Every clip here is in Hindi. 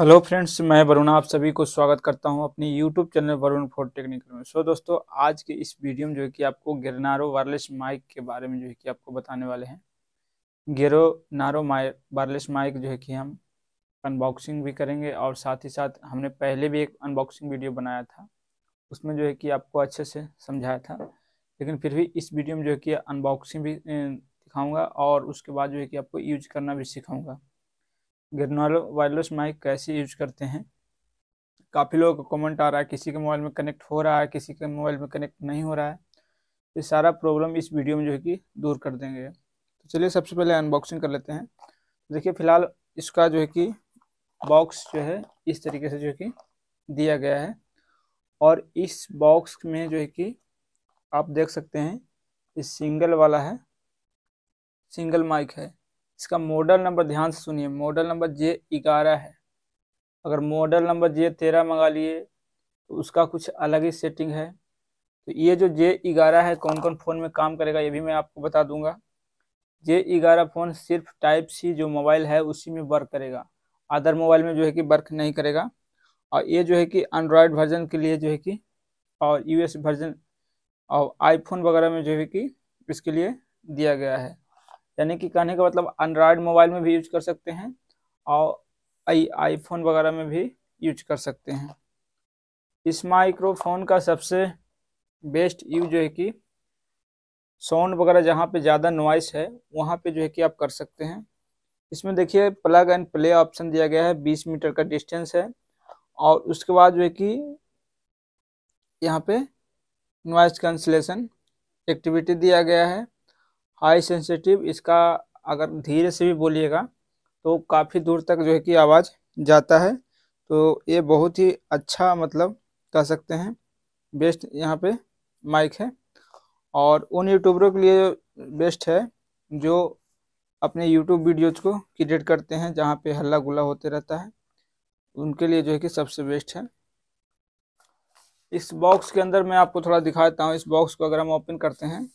हेलो फ्रेंड्स मैं वरुण आप सभी को स्वागत करता हूं अपनी YouTube channel Varun four technical में सो so, दोस्तों आज के इस वीडियो में जो है कि आपको गिरनारो वायरलेस माइक के बारे में जो है कि आपको बताने वाले हैं गिरो नारो माइक वायरलेस माइक जो है कि हम अनबॉक्सिंग भी करेंगे और साथ ही साथ हमने पहले भी एक अनबॉक्सिंग वीडियो बनाया था उसमें जो है कि आपको अच्छे से समझाया था लेकिन फिर भी इस वीडियो में जो है कि अनबॉक्सिंग भी दिखाऊँगा और उसके बाद जो है कि आपको यूज करना भी सिखाऊँगा गिरनालो वायरलेस माइक कैसे यूज करते हैं काफ़ी लोगों का कमेंट आ रहा है किसी के मोबाइल में कनेक्ट हो रहा है किसी के मोबाइल में कनेक्ट नहीं हो रहा है ये सारा प्रॉब्लम इस वीडियो में जो है कि दूर कर देंगे तो चलिए सबसे पहले अनबॉक्सिंग कर लेते हैं देखिए फिलहाल इसका जो है कि बॉक्स जो है इस तरीके से जो है कि दिया गया है और इस बॉक्स में जो है कि आप देख सकते हैं ये सिंगल वाला है सिंगल माइक है इसका मॉडल नंबर ध्यान से सुनिए मॉडल नंबर जे ग्यारह है अगर मॉडल नंबर जे तेरह मंगा लिए तो उसका कुछ अलग ही सेटिंग है तो ये जो जे ग्यारह है कौन कौन फ़ोन में काम करेगा ये भी मैं आपको बता दूंगा जे ग्यारह फ़ोन सिर्फ टाइप सी जो मोबाइल है उसी में वर्क करेगा अदर मोबाइल में जो है कि वर्क नहीं करेगा और ये जो है कि एंड्रॉयड वर्जन के लिए जो है कि और यूएस वर्जन और आईफोन वगैरह में जो है कि इसके लिए दिया गया है यानी कि कहने का मतलब एंड्रॉयड मोबाइल में भी यूज कर सकते हैं और आई आईफोन वगैरह में भी यूज कर सकते हैं इस माइक्रोफोन का सबसे बेस्ट यूज है कि साउंड वगैरह जहाँ पे ज़्यादा नॉइस है वहाँ पे जो है कि आप कर सकते हैं इसमें देखिए प्लग एंड प्ले ऑप्शन दिया गया है बीस मीटर का डिस्टेंस है और उसके बाद जो है कि यहाँ पे नॉइस कैंसलेशन एक्टिविटी दिया गया है हाई सेंसिटिव इसका अगर धीरे से भी बोलिएगा तो काफ़ी दूर तक जो है कि आवाज़ जाता है तो ये बहुत ही अच्छा मतलब कह सकते हैं बेस्ट यहाँ पे माइक है और उन यूट्यूबरों के लिए बेस्ट है जो अपने यूट्यूब वीडियोज को क्रिएट करते हैं जहाँ पे हल्ला गुल्ला होते रहता है उनके लिए जो है कि सबसे बेस्ट है इस बॉक्स के अंदर मैं आपको थोड़ा दिखाता हूँ इस बॉक्स को अगर हम ओपन करते हैं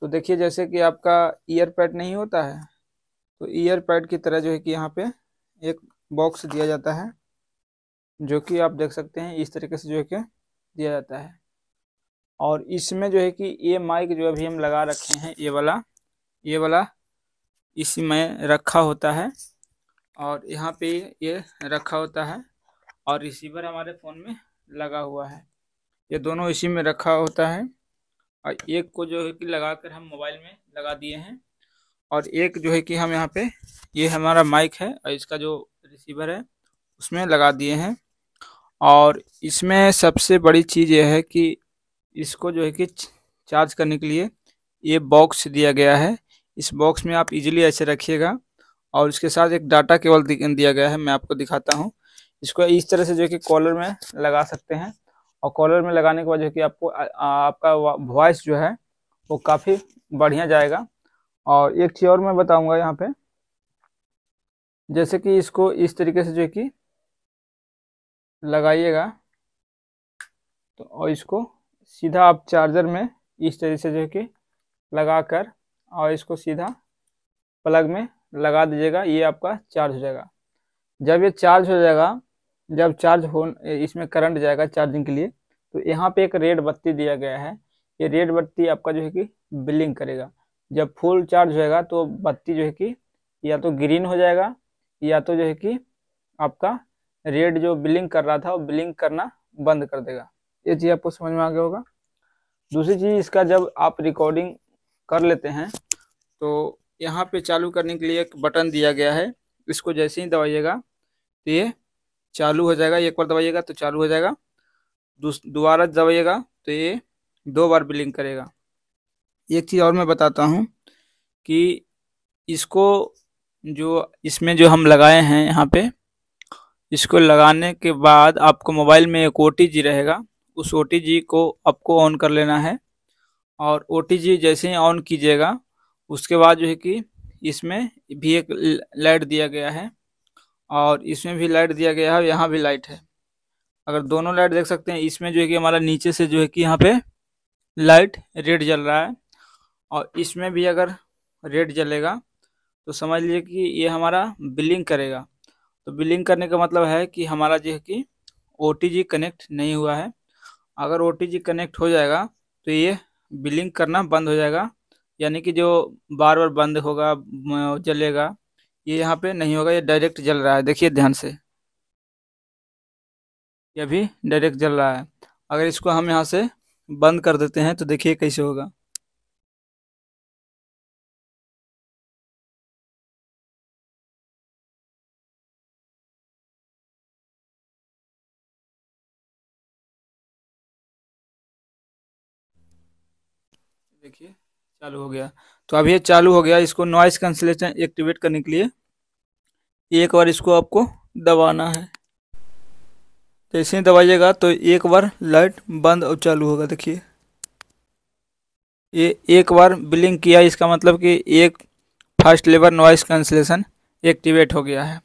तो देखिए जैसे कि आपका ईयर पैड नहीं होता है तो ईयर पैड की तरह जो है कि यहाँ पे एक बॉक्स दिया जाता है जो कि आप देख सकते हैं इस तरीके से जो है कि दिया जाता है और इसमें जो है कि ये माइक जो अभी हम लगा रखे हैं ये वाला ये वाला इसी में रखा होता है और यहाँ पे ये रखा होता है और रिसीवर हमारे फ़ोन में लगा हुआ है ये दोनों इसी में रखा होता है और एक को जो है कि लगाकर हम मोबाइल में लगा दिए हैं और एक जो है कि हम यहाँ पे ये हमारा माइक है और इसका जो रिसीवर है उसमें लगा दिए हैं और इसमें सबसे बड़ी चीज़ यह है कि इसको जो है कि चार्ज करने के लिए ये बॉक्स दिया गया है इस बॉक्स में आप इजीली ऐसे रखिएगा और इसके साथ एक डाटा केबल दिया गया है मैं आपको दिखाता हूँ इसको इस तरह से जो है कि कॉलर में लगा सकते हैं और कॉलर में लगाने के बाद जो कि आपको आ, आपका वॉइस जो है वो काफ़ी बढ़िया जाएगा और एक चीज़ और मैं बताऊंगा यहाँ पे जैसे कि इसको इस तरीके से जो कि लगाइएगा तो और इसको सीधा आप चार्जर में इस तरीके से जो कि लगा कर और इसको सीधा प्लग में लगा दीजिएगा ये आपका चार्ज हो जाएगा जब ये चार्ज हो जाएगा जब चार्ज हो इसमें करंट जाएगा चार्जिंग के लिए तो यहाँ पे एक रेड बत्ती दिया गया है ये रेड बत्ती आपका जो है कि बिलिंग करेगा जब फुल चार्ज होएगा तो बत्ती जो है कि या तो ग्रीन हो जाएगा या तो जो है कि आपका रेड जो बिलिंग कर रहा था वो बिलिंग करना बंद कर देगा ये चीज़ आपको समझ में आ गया होगा दूसरी चीज़ इसका जब आप रिकॉर्डिंग कर लेते हैं तो यहाँ पे चालू करने के लिए एक बटन दिया गया है इसको जैसे ही दबाइएगा तो ये चालू हो जाएगा एक बार दबाइएगा तो चालू हो जाएगा दोबारा दबाइएगा तो ये दो बार बिलिंग करेगा एक चीज़ और मैं बताता हूँ कि इसको जो इसमें जो हम लगाए हैं यहाँ पे इसको लगाने के बाद आपको मोबाइल में एक ओ रहेगा उस ओ को आपको ऑन कर लेना है और ओ जैसे ही ऑन कीजिएगा उसके बाद जो है कि इसमें भी एक लाइट दिया गया है और इसमें भी लाइट दिया गया है यहाँ भी लाइट है अगर दोनों लाइट देख सकते हैं इसमें जो है कि हमारा नीचे से जो है कि यहाँ पे लाइट रेड जल रहा है और इसमें भी अगर रेड जलेगा तो समझ लीजिए कि ये हमारा बिलिंग करेगा तो बिलिंग करने का मतलब है कि हमारा जो है कि ओ कनेक्ट नहीं हुआ है अगर ओ कनेक्ट हो जाएगा तो ये बिलिंग करना बंद हो जाएगा यानी कि जो बार बार बंद होगा जलेगा ये यहाँ पे नहीं होगा ये डायरेक्ट जल रहा है देखिए ध्यान से ये अभी डायरेक्ट जल रहा है अगर इसको हम यहाँ से बंद कर देते हैं तो देखिए कैसे होगा देखिए चालू हो गया तो अभी ये चालू हो गया इसको नॉइस कैंसिलेशन एक्टिवेट करने के लिए एक बार इसको आपको दबाना है ऐसे तो ही दबाइएगा तो एक बार लाइट बंद और चालू होगा देखिए ये एक बार बिलिंग किया इसका मतलब कि एक first level noise cancellation activate हो गया है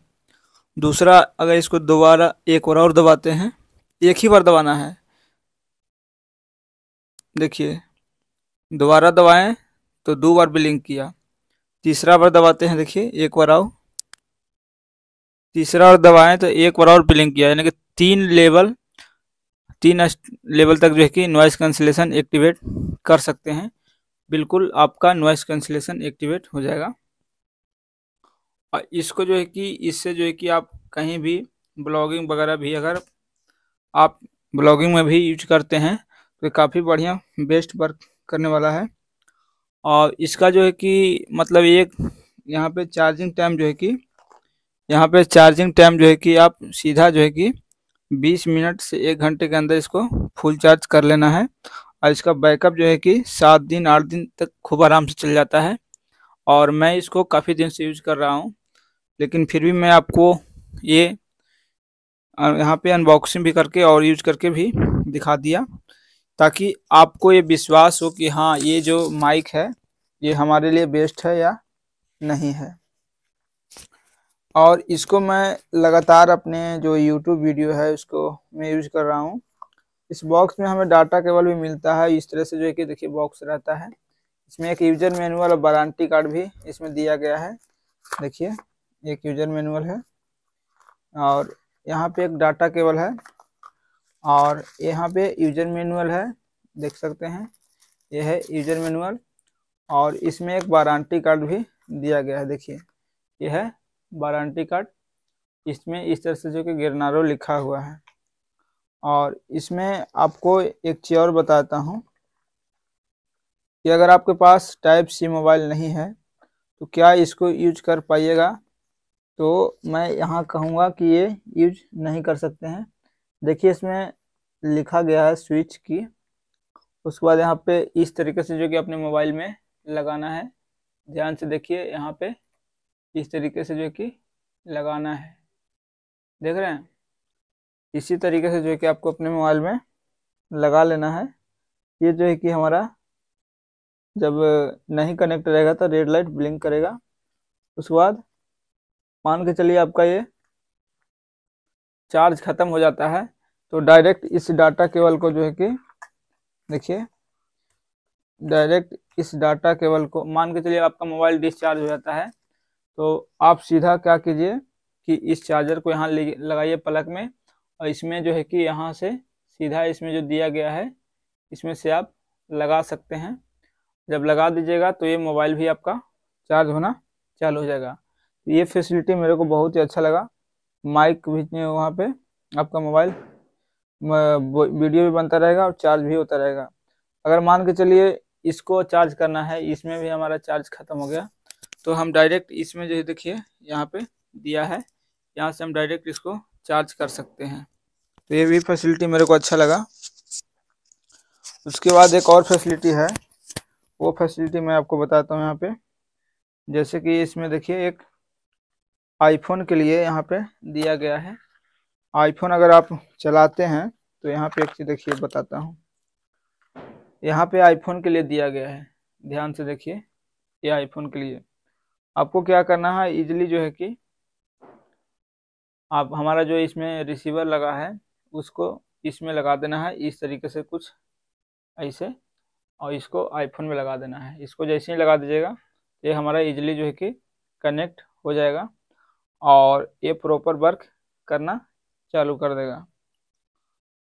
दूसरा अगर इसको दोबारा एक बार और दबाते हैं एक ही बार दबाना है देखिए दोबारा दबाएं तो दो बार बिलिंग किया तीसरा बार दबाते हैं देखिए एक बार आओ तीसरा और दबाएं तो एक बार और पिलिंग किया यानी कि तीन लेवल तीन लेवल तक जो है कि नॉइस कैंसिलेशन एक्टिवेट कर सकते हैं बिल्कुल आपका नॉइस कैंसिलेशन एक्टिवेट हो जाएगा और इसको जो है कि इससे जो है कि आप कहीं भी ब्लॉगिंग वगैरह भी अगर आप ब्लॉगिंग में भी यूज करते हैं तो काफ़ी बढ़िया बेस्ट वर्क करने वाला है और इसका जो है कि मतलब एक यहाँ पे चार्जिंग टाइम जो है कि यहाँ पे चार्जिंग टाइम जो है कि आप सीधा जो है कि 20 मिनट से एक घंटे के अंदर इसको फुल चार्ज कर लेना है और इसका बैकअप जो है कि सात दिन आठ दिन तक खूब आराम से चल जाता है और मैं इसको काफ़ी दिन से यूज़ कर रहा हूँ लेकिन फिर भी मैं आपको ये यहाँ पे अनबॉक्सिंग भी करके और यूज करके भी दिखा दिया ताकि आपको ये विश्वास हो कि हाँ ये जो माइक है ये हमारे लिए बेस्ट है या नहीं है और इसको मैं लगातार अपने जो YouTube वीडियो है उसको मैं यूज कर रहा हूँ इस बॉक्स में हमें डाटा केवल भी मिलता है इस तरह से जो है कि देखिए बॉक्स रहता है इसमें एक यूजर मैनुअल और वारंटी कार्ड भी इसमें दिया गया है देखिए एक यूजर मैनुअल है और यहाँ पे एक डाटा केबल है और यहाँ पे यूजर मैनुअल है देख सकते हैं यह है यूजर मैनुअल और इसमें एक वारंटी कार्ड भी दिया गया है देखिए यह है वारंटी कार्ड इसमें इस तरह से जो कि गिरनारो लिखा हुआ है और इसमें आपको एक चीज़ और बताता हूँ कि अगर आपके पास टाइप सी मोबाइल नहीं है तो क्या इसको यूज कर पाइएगा तो मैं यहाँ कहूँगा कि ये यूज नहीं कर सकते हैं देखिए इसमें लिखा गया है स्विच की उसके बाद यहाँ पे इस तरीके से जो कि अपने मोबाइल में लगाना है ध्यान से देखिए यहाँ पे इस तरीके से जो कि लगाना है देख रहे हैं इसी तरीके से जो है कि आपको अपने मोबाइल में लगा लेना है ये जो है कि हमारा जब नहीं कनेक्ट रहेगा तो रेड लाइट ब्लिंक करेगा उसके बाद मान के चलिए आपका ये चार्ज ख़त्म हो जाता है तो डायरेक्ट इस डाटा केबल को जो है कि देखिए डायरेक्ट इस डाटा केबल को मान के चलिए आपका मोबाइल डिस्चार्ज हो जाता है तो आप सीधा क्या कीजिए कि इस चार्जर को यहाँ लगाइए प्लग में और इसमें जो है कि यहाँ से सीधा इसमें जो दिया गया है इसमें से आप लगा सकते हैं जब लगा दीजिएगा तो ये मोबाइल भी आपका चार्ज होना चालू हो जाएगा तो ये फैसिलिटी मेरे को बहुत ही अच्छा लगा माइक भी वहाँ पर आपका मोबाइल वीडियो भी बनता रहेगा और चार्ज भी होता रहेगा अगर मान के चलिए इसको चार्ज करना है इसमें भी हमारा चार्ज खत्म हो गया तो हम डायरेक्ट इसमें जो है देखिए यहाँ पे दिया है यहाँ से हम डायरेक्ट इसको चार्ज कर सकते हैं तो ये भी फैसिलिटी मेरे को अच्छा लगा उसके बाद एक और फैसिलिटी है वो फैसिलिटी मैं आपको बताता हूँ यहाँ पे जैसे कि इसमें देखिए एक आईफोन के लिए यहाँ पे दिया गया है आईफोन अगर आप चलाते हैं तो यहाँ पे एक चीज़ देखिए बताता हूँ यहाँ पे आईफोन के लिए दिया गया है ध्यान से देखिए ये आईफोन के लिए आपको क्या करना है इजिली जो है कि आप हमारा जो इसमें रिसीवर लगा है उसको इसमें लगा देना है इस तरीके से कुछ ऐसे और इसको आईफोन में लगा देना है इसको जैसे ही लगा दीजिएगा तो ये हमारा इजिली जो है कि कनेक्ट हो जाएगा और ये प्रॉपर वर्क करना चालू कर देगा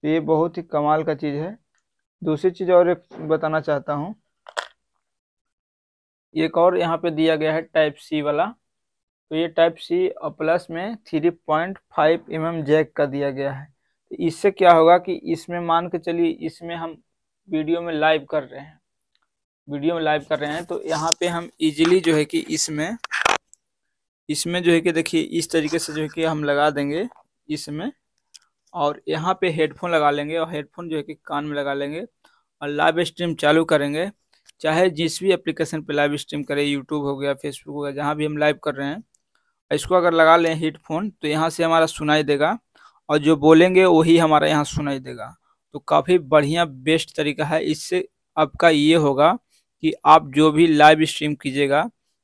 तो ये बहुत ही कमाल का चीज़ है दूसरी चीज़ और एक बताना चाहता हूँ एक और यहाँ पे दिया गया है टाइप सी वाला तो ये टाइप सी और प्लस में three point five M M jack का दिया गया है तो इससे क्या होगा कि इसमें मान के चलिए इसमें हम वीडियो में लाइव कर रहे हैं वीडियो में लाइव कर रहे हैं तो यहाँ पे हम इजीली जो है कि इसमें इसमें जो है कि देखिए इस तरीके से जो है कि हम लगा देंगे इसमें और यहाँ पे हेडफोन लगा लेंगे और हेडफोन जो है कि कान में लगा लेंगे और लाइव स्ट्रीम चालू करेंगे चाहे जिस भी एप्लीकेशन पे लाइव स्ट्रीम करें यूट्यूब हो गया फेसबुक हो गया जहाँ भी हम लाइव कर रहे हैं इसको अगर लगा लें हेडफोन तो यहाँ से हमारा सुनाई देगा और जो बोलेंगे वही हमारा यहाँ सुनाई देगा तो काफ़ी बढ़िया बेस्ट तरीका है इससे आपका ये होगा कि आप जो भी लाइव स्ट्रीम कीजिएगा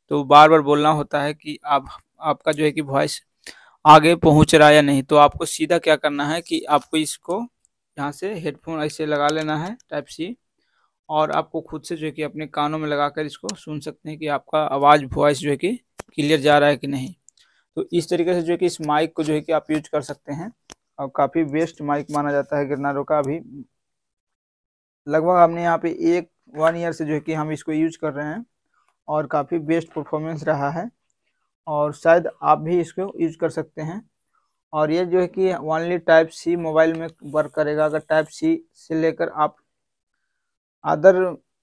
तो बार बार बोलना होता है कि आप आपका जो है कि वॉइस आगे पहुंच रहा है या नहीं तो आपको सीधा क्या करना है कि आपको इसको यहाँ से हेडफोन ऐसे लगा लेना है टाइप सी और आपको खुद से जो है कि अपने कानों में लगाकर इसको सुन सकते हैं कि आपका आवाज़ वॉइस जो है कि क्लियर जा रहा है कि नहीं तो इस तरीके से जो है कि इस माइक को जो है कि आप यूज कर सकते हैं और काफ़ी बेस्ट माइक माना जाता है गिरनारों का अभी लगभग हमने यहाँ पे एक वन ईयर से जो है कि हम इसको यूज कर रहे हैं और काफ़ी बेस्ट परफॉर्मेंस रहा है और शायद आप भी इसको यूज कर सकते हैं और ये जो है कि ओनली टाइप सी मोबाइल में वर्क करेगा अगर टाइप सी से लेकर आप अदर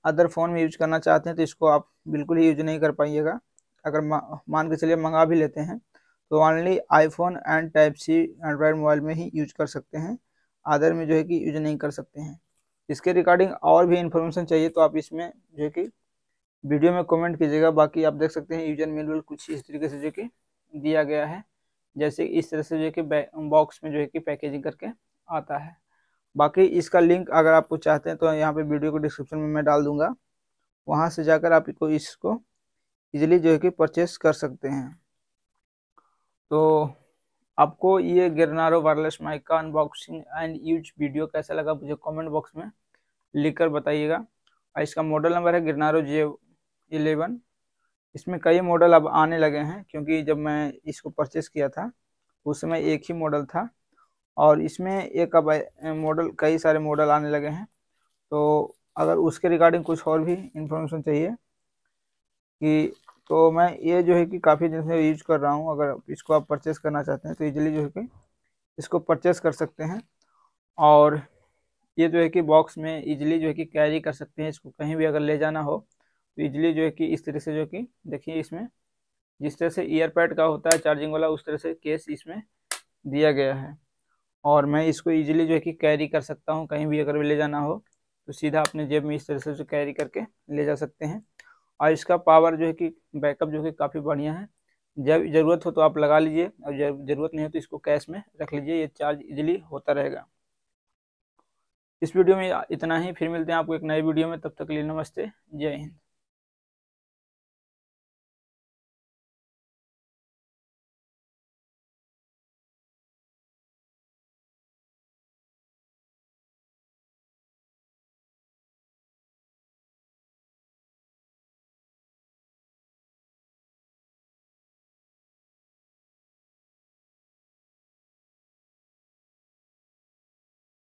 अदर फ़ोन में यूज करना चाहते हैं तो इसको आप बिल्कुल ही यूज नहीं कर पाइएगा अगर मान के चलिए मंगा भी लेते हैं तो only iPhone and type C Android mobile में ही यूज कर सकते हैं अदर में जो है कि यूज नहीं कर सकते हैं इसके रिगार्डिंग और भी इंफॉर्मेशन चाहिए तो आप इसमें जो है कि वीडियो में कमेंट कीजिएगा बाकी आप देख सकते हैं यूजर मेनुअल कुछ इस तरीके से जो कि दिया गया है जैसे इस तरह से जो है कि बॉक्स में जो है कि पैकेजिंग करके आता है बाकी इसका लिंक अगर आपको चाहते हैं तो यहाँ पे वीडियो को डिस्क्रिप्शन में मैं डाल दूंगा वहाँ से जाकर आप इसको इसको इजीली जो है कि परचेस कर सकते हैं तो आपको ये गिरनारो वायरलेस माइक का अनबॉक्सिंग एंड यूज वीडियो कैसा लगा मुझे कमेंट बॉक्स में लिखकर बताइएगा और इसका मॉडल नंबर है गिरनारो जे इलेवन इसमें कई मॉडल अब आने लगे हैं क्योंकि जब मैं इसको परचेस किया था उस समय एक ही मॉडल था और इसमें एक अब मॉडल कई सारे मॉडल आने लगे हैं तो अगर उसके रिगार्डिंग कुछ और भी इंफॉर्मेशन चाहिए कि तो मैं ये जो है कि काफ़ी दिन से यूज कर रहा हूँ अगर इसको आप परचेस करना चाहते हैं तो ईजिली जो है कि इसको परचेस कर सकते हैं और ये जो है कि बॉक्स में ईजिली जो है कि कैरी कर सकते हैं इसको कहीं भी अगर ले जाना हो तो ईजिली जो है कि इस तरह से जो कि देखिए इसमें जिस तरह से ईयरपैड का होता है चार्जिंग वाला उस तरह से केस इसमें दिया गया है और मैं इसको ईजिली जो है कि कैरी कर सकता हूँ कहीं भी अगर ले जाना हो तो सीधा अपने जेब में इस तरह से जो कैरी करके ले जा सकते हैं और इसका पावर जो है कि बैकअप जो है काफ़ी बढ़िया है जब ज़रूरत हो तो आप लगा लीजिए और ज़रूरत नहीं हो तो इसको कैश में रख लीजिए ये चार्ज ईजिली होता रहेगा इस वीडियो में इतना ही फिर मिलते हैं आपको एक नए वीडियो में तब तक के लिए नमस्ते जय हिंद